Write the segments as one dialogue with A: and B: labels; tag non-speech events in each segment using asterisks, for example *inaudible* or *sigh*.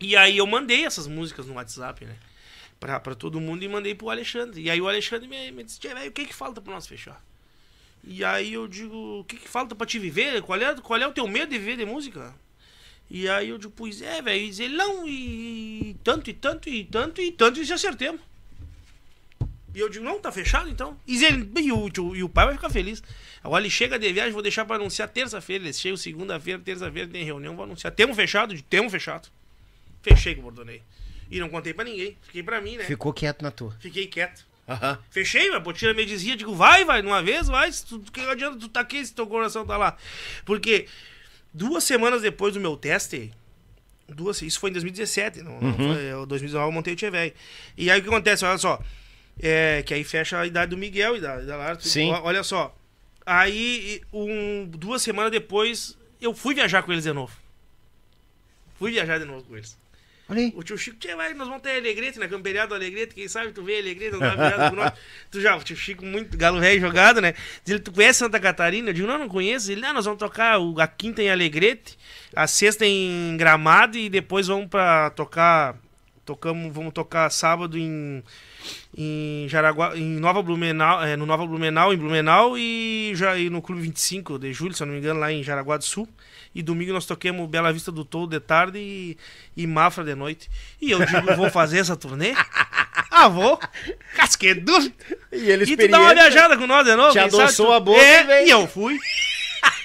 A: E aí eu mandei essas músicas no WhatsApp, né? Pra, pra todo mundo e mandei pro Alexandre. E aí o Alexandre me, me disse, velho, o que que falta pro nós fechar? E aí eu digo, o que que falta pra te viver? Qual é, qual é o teu medo de viver de música? E aí eu digo, pois é, velho, e ele, não, e tanto, e tanto, e tanto, e tanto, e se acertemos. E eu digo, não, tá fechado então. E, ele, e, o, e o pai vai ficar feliz. Agora ele chega de viagem, vou deixar pra anunciar terça-feira. Ele chega segunda-feira, terça-feira tem reunião, vou anunciar. Temos fechado? Temos fechado. Fechei que eu Bordonei. E não contei pra ninguém. Fiquei pra mim, né? Ficou quieto na tua. Fiquei quieto. fechei Fechei, minha tira me dizia, digo, vai, vai, numa uma vez, vai. Tu, que adianta tu tá aqui se teu coração tá lá? Porque duas semanas depois do meu teste, duas, isso foi em 2017, não, uhum. não foi, 2019 é, eu montei o Tchevei. E aí o que acontece, olha só, é, que aí fecha a idade do Miguel e da, da Lara. Sim. Olha só, aí um, duas semanas depois eu fui viajar com eles de novo. Fui viajar de novo com eles. O tio Chico, vai, nós vamos ter Alegrete, né? Camperiado é Alegrete, quem sabe tu vê Alegrete, não tá virado nós. *laughs* Tu já, o tio Chico, muito galo velho jogado, né? Diz ele, tu conhece Santa Catarina? Eu digo, não, não conheço. Ele, ah, nós vamos tocar a quinta em Alegrete, a sexta em Gramado e depois vamos pra tocar Tocamos, vamos tocar sábado em, em Jaraguá, em Nova Blumenau, é, no Nova Blumenau, em Blumenau e já e no Clube 25 de julho, se eu não me engano, lá em Jaraguá do Sul. E domingo nós toquemos Bela Vista do Todo de tarde e, e Mafra de noite. E eu digo, vou fazer essa turnê? *laughs* Ah, vou. Casquedo. E ele E tu dá uma viajada com nós de novo. Te adoçou sabe? a boca, é, E eu fui.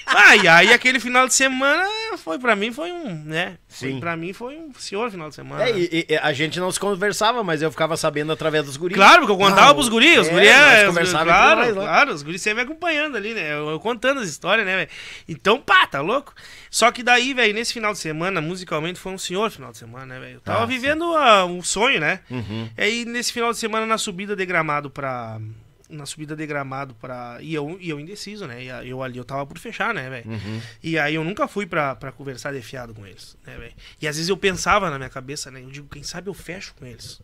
A: Ah, e aí aquele final de semana foi para mim foi um, né? Sim. Para mim foi um senhor final de semana. É, e, e, a gente não se conversava, mas eu ficava sabendo através dos guris. Claro, porque eu contava ah, pros guris, os é, guris, é, os, claro, claro, os guris sempre acompanhando ali, né? Eu, eu contando as histórias, né, véio? Então, pá, tá louco? Só que daí, velho, nesse final de semana, musicalmente foi um senhor final de semana, né, velho? Eu tava ah, vivendo uh, um sonho, né? Uhum. E aí nesse final de semana na subida de Gramado para na subida de gramado para e eu, e eu indeciso, né? E eu ali eu tava por fechar, né, velho? Uhum. E aí eu nunca fui para conversar de fiado com eles, né, velho? E às vezes eu pensava na minha cabeça, né? Eu digo, quem sabe eu fecho com eles.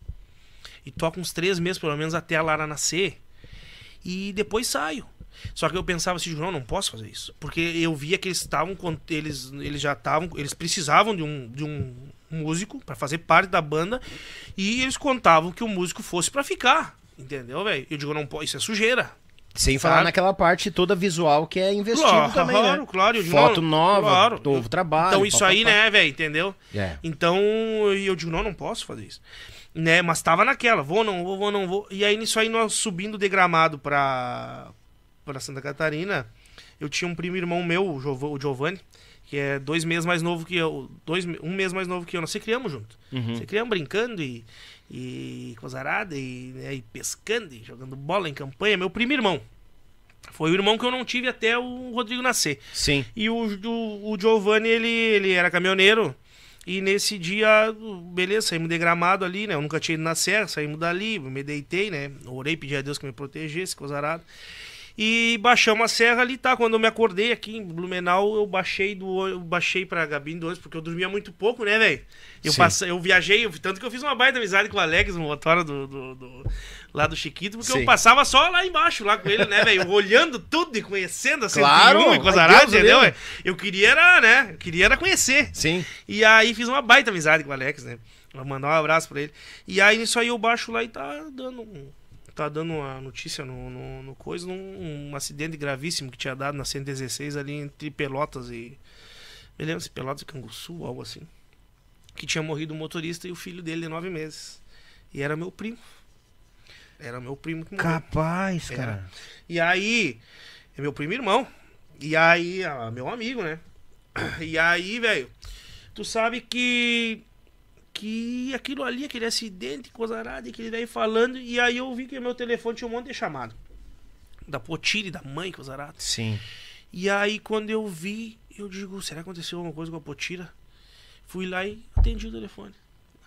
A: E toco uns três meses, pelo menos, até a Lara nascer. E depois saio. Só que eu pensava assim, não, não posso fazer isso. Porque eu via que eles estavam, eles, eles já estavam, eles precisavam de um, de um músico para fazer parte da banda e eles contavam que o músico fosse para ficar. Entendeu, velho? Eu digo, não pode, isso é sujeira. Sem falar naquela parte toda visual que é investido claro, também, claro, né? Claro, Foto não, nova, claro. novo trabalho. Então isso pá, aí, pá, pá. né, velho, entendeu? É. Então eu digo, não, não posso fazer isso. Né, mas tava naquela, vou, não vou, vou, não vou. E aí nisso aí nós subindo de Gramado pra, pra Santa Catarina, eu tinha um primo irmão meu, o Giovanni, que é dois meses mais novo que eu, dois, um mês mais novo que eu. Nós se criamos junto. Uhum. Se criamos brincando e, e cozarada e, né, e pescando e jogando bola em campanha. Meu primo irmão. Foi o irmão que eu não tive até o Rodrigo nascer. Sim. E o, o, o Giovanni, ele, ele era caminhoneiro. E nesse dia, beleza, saímos de gramado ali, né? Eu nunca tinha ido na serra, saímos dali, me deitei, né? Orei, pedi a Deus que me protegesse, cozarada. E baixamos a serra ali, tá? Quando eu me acordei aqui em Blumenau, eu baixei do eu baixei pra Gabi do ônibus, porque eu dormia muito pouco, né, velho? Eu, passei eu viajei, eu... tanto que eu fiz uma baita amizade com o Alex, no motora do, do, do, lá do Chiquito, porque Sim. eu passava só lá embaixo, lá com ele, né, velho? Olhando tudo e conhecendo assim claro, e coisarada, entendeu? Eu queria era, né? Eu queria era conhecer. Sim. E aí fiz uma baita amizade com o Alex, né? Vou mandar um abraço pra ele. E aí, isso aí eu baixo lá e tá dando um tá dando uma notícia no, no, no coisa, um acidente gravíssimo que tinha dado na 116 ali entre Pelotas e. Me lembro se Pelotas e Canguçu, algo assim. Que tinha morrido o motorista e o filho dele de nove meses. E era meu primo. Era meu primo que morreu. Capaz, cara. Era. E aí, é meu primo irmão. E aí, a, ah, meu amigo, né? E aí, velho, tu sabe que que aquilo ali, aquele acidente, coisa arada, ele daí falando, e aí eu vi que meu telefone tinha um monte de chamado. Da Potiri, da mãe, coisa arada. Sim. E aí quando eu vi, eu digo, será que aconteceu alguma coisa com a Potira? Fui lá e atendi o telefone.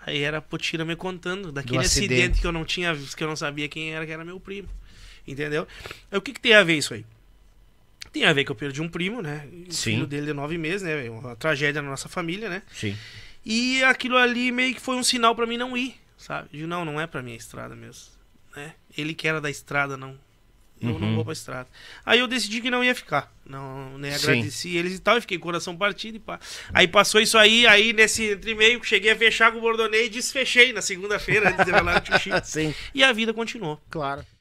A: Aí era a Potira me contando daquele acidente. acidente. que eu não tinha visto, que eu não sabia quem era, que era meu primo. Entendeu? Aí, o que, que tem a ver isso aí? Tem a ver que eu perdi um primo, né? O filho dele de nove meses, né? Uma tragédia na nossa família, né? Sim. E aquilo ali meio que foi um sinal para mim não ir, sabe? não, não é para mim a estrada mesmo, né? Ele que era da estrada, não. Eu uhum. não vou pra estrada. Aí eu decidi que não ia ficar. Não, né? Agradeci eles e tal, e fiquei coração partido e pá. Aí passou isso aí, aí nesse entre meio, cheguei a fechar com o Bordonei e desfechei na segunda-feira, de lá *laughs* Sim. E a vida continuou. Claro.